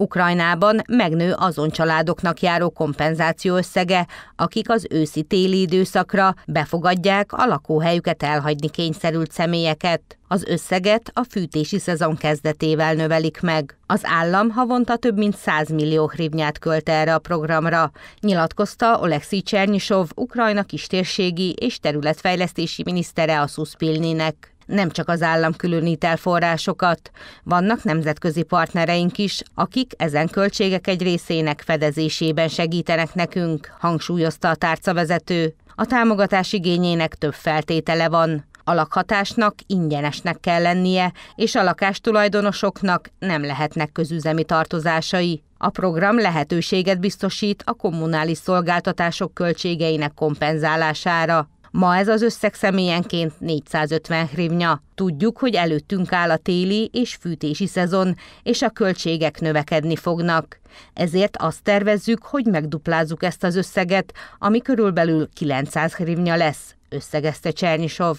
Ukrajnában megnő azon családoknak járó kompenzáció összege, akik az őszi-téli időszakra befogadják a lakóhelyüket elhagyni kényszerült személyeket. Az összeget a fűtési szezon kezdetével növelik meg. Az állam havonta több mint 100 millió hrivnyát költ erre a programra, nyilatkozta Oleksij Csernyisov, Ukrajna kistérségi és területfejlesztési minisztere a Szuszpilninek nem csak az állam különít el forrásokat, vannak nemzetközi partnereink is, akik ezen költségek egy részének fedezésében segítenek nekünk, hangsúlyozta a tárcavezető. A támogatás igényének több feltétele van. A lakhatásnak ingyenesnek kell lennie, és a lakástulajdonosoknak nem lehetnek közüzemi tartozásai. A program lehetőséget biztosít a kommunális szolgáltatások költségeinek kompenzálására. Ma ez az összeg személyenként 450 hrivnya. Tudjuk, hogy előttünk áll a téli és fűtési szezon, és a költségek növekedni fognak. Ezért azt tervezzük, hogy megduplázzuk ezt az összeget, ami körülbelül 900 hrivnya lesz, összegezte Csernyisov.